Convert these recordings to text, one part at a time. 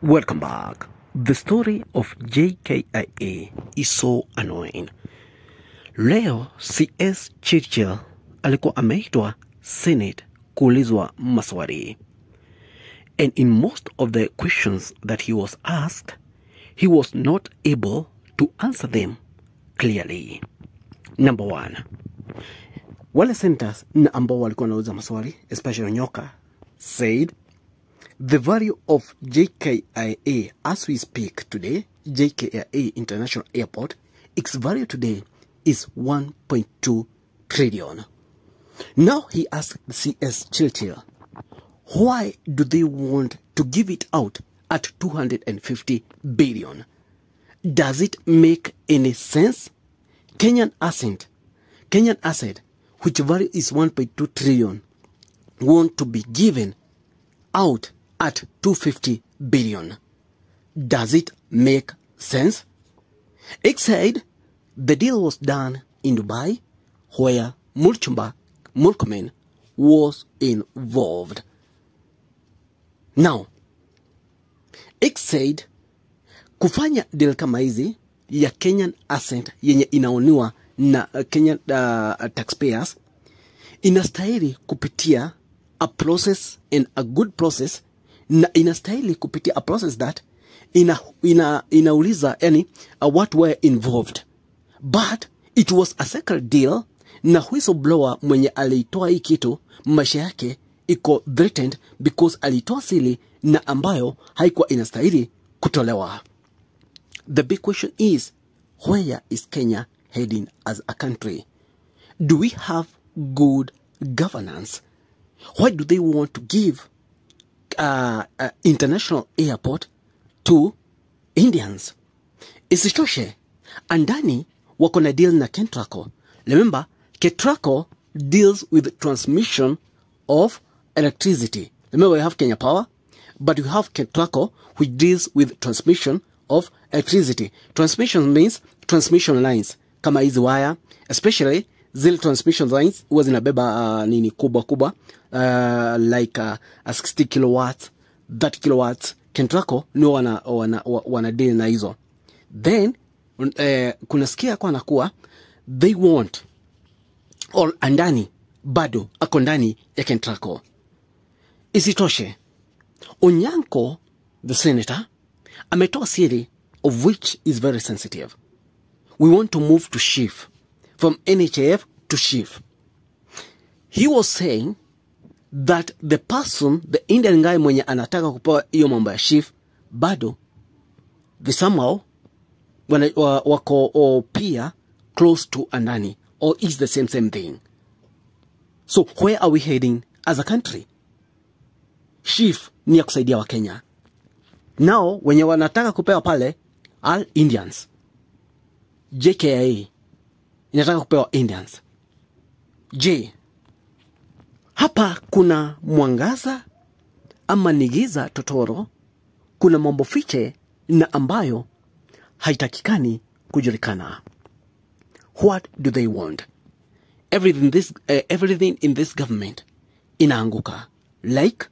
Welcome back. The story of JKIA is so annoying. Leo CS Churchill alikuwa ameitwa Senate kuulizwa maswali. And in most of the questions that he was asked, he was not able to answer them clearly. Number one, wale senators na ambao walikuwa wanauliza maswali especially Nyoka said The value of JKIA as we speak today, JKIA International Airport, its value today is 1.2 trillion. Now he asked CS Churchill, why do they want to give it out at 250 billion? Does it make any sense? Kenyan asset, Kenyan asset, which value is 1.2 trillion, want to be given out at 250 billion. Does it make sense? It said the deal was done in Dubai where Mulchumba Mulkman was involved. Now, it said kufanya deal kama hizi ya Kenyan asset yenye inaoniwa na uh, Kenyan uh, taxpayers inastahili kupitia a process and a good process na inastahili kupitia a process that ina, ina, inauliza yani uh, what were involved but it was a secret deal na whistleblower mwenye aliitoa hii kitu maisha yake iko threatened because alitoa sili na ambayo haikuwa inastahili kutolewa the big question is where is kenya heading as a country do we have good governance why do they want to give uh, uh, international airport to Indians. Isitoshe, Andani wako na deal na Kentraco. Remember, Kentraco deals with transmission of electricity. Remember, we have Kenya Power, but you have Kentraco, which deals with transmission of electricity. Transmission means transmission lines, kama hizi waya, especially zile transmission lines huwa zinabeba uh, nini kubwa kubwa uh, like uh, a, a 60 kilowatt 30 kilowatt Kentraco ni wana, wana, wana, deal na hizo then uh, eh, kunasikia kwana kuwa they want all andani bado ako ndani ya Kentraco. Isitoshe, Onyanko the senator ametoa siri of which is very sensitive. We want to move to chief from NHF to chief. He was saying that the person the Indian guy mwenye anataka kupewa hiyo mambo ya shift bado the somehow wana, wako or pia close to andani or is the same same thing so where are we heading as a country shif ni ya kusaidia wakenya nao wenye wanataka kupewa pale all indians jka inataka kupewa indians j hapa kuna mwangaza ama ni giza totoro, kuna mambo fiche na ambayo haitakikani kujulikana. What do they want? Everything, this, uh, everything in this government inaanguka like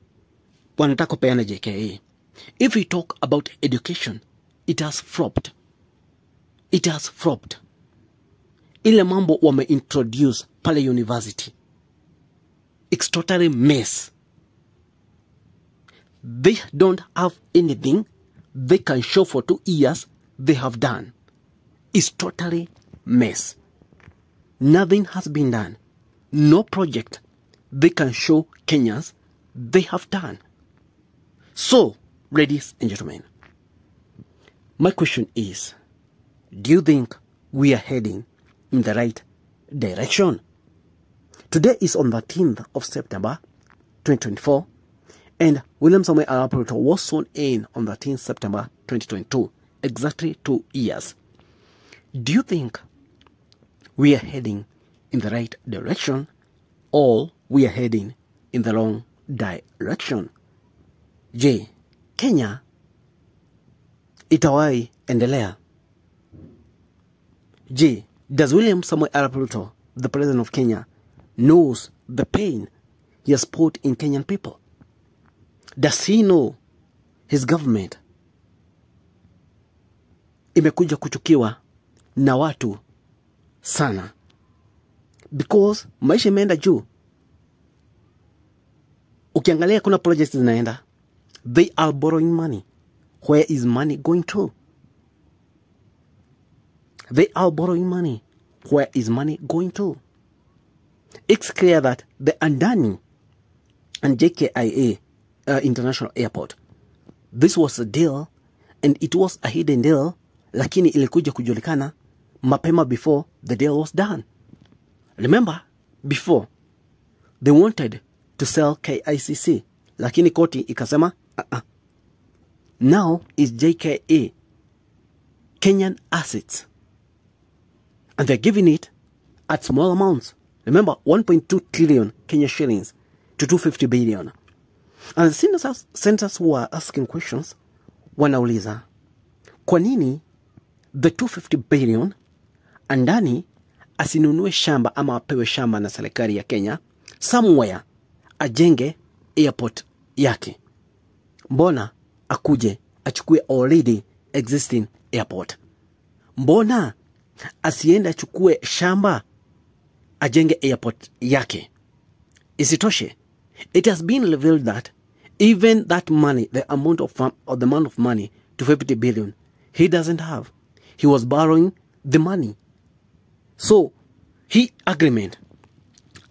wanataka kupeana JKA. If we talk about education, it has flopped. It has flopped. Ile mambo wameintroduce pale university it's totally mess. They don't have anything they can show for two years they have done. It's totally mess. Nothing has been done. No project they can show Kenyans they have done. So, ladies and gentlemen, my question is, do you think we are heading in the right direction? Today is on the 10th of September 2024 and William Samuel Araputo was sworn in on the 10th September 2022, exactly two years. Do you think we are heading in the right direction or we are heading in the wrong direction? J, Kenya itawahi endelea? J, does William Samuel Araputo the president of Kenya, knows the pain he has put in Kenyan people? Does he know his government imekuja kuchukiwa na watu sana because maisha imeenda juu. Ukiangalia kuna projects zinaenda, they are borrowing money. Where is money going to? They are borrowing money. Where is money going to? It's clear that the Andani and JKIA uh, International Airport, this was a deal and it was a hidden deal, lakini ilikuja kujulikana mapema before the deal was done. Remember, before they wanted to sell KICC, lakini koti ikasema uh -uh. Now is JKA Kenyan assets and they're giving it at small amounts Remember, 1.2 trillion Kenya shillings to 250 billion. And the senators who are asking questions wanauliza kwa nini the 250 billion andani asinunue shamba ama apewe shamba na serikali ya Kenya somewhere ajenge airport yake. Mbona akuje achukue already existing airport? Mbona asiende achukue shamba ajenge airport yake. Isitoshe, it has been revealed that even that money, the amount of or the amount of money to 50 billion, he doesn't have. He was borrowing the money. So he agreement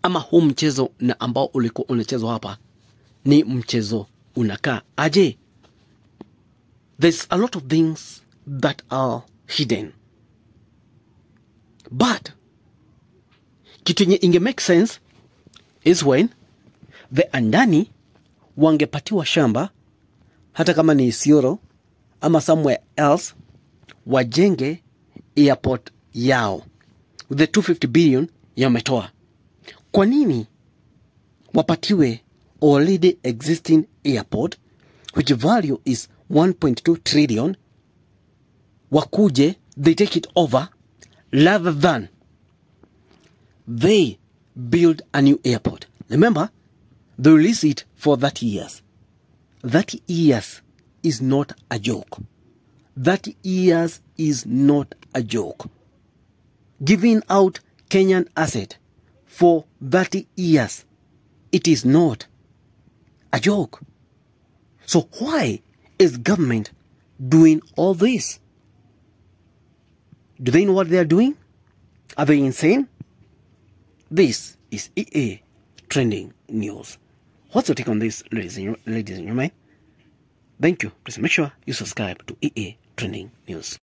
ama huu mchezo na ambao ulikuwa unachezwa hapa ni mchezo unakaa aje? There's a lot of things that are hidden but kitu yenye inge make sense is when the andani wangepatiwa shamba hata kama ni isioro ama somewhere else, wajenge airport yao with the 250 billion yametoa. Kwa nini wapatiwe already existing airport which value is 1.2 trillion, wakuje they take it over rather than they build a new airport. Remember, they lease it for 30 years. 30 years is not a joke. 30 years is not a joke. Giving out Kenyan asset for 30 years, it is not a joke. So why is government doing all this? Do they know what they are doing? Are they insane? This is EA Trending News. What's your take on this, ladies and, ladies and gentlemen? Thank you. Please make sure you subscribe to EA Trending News.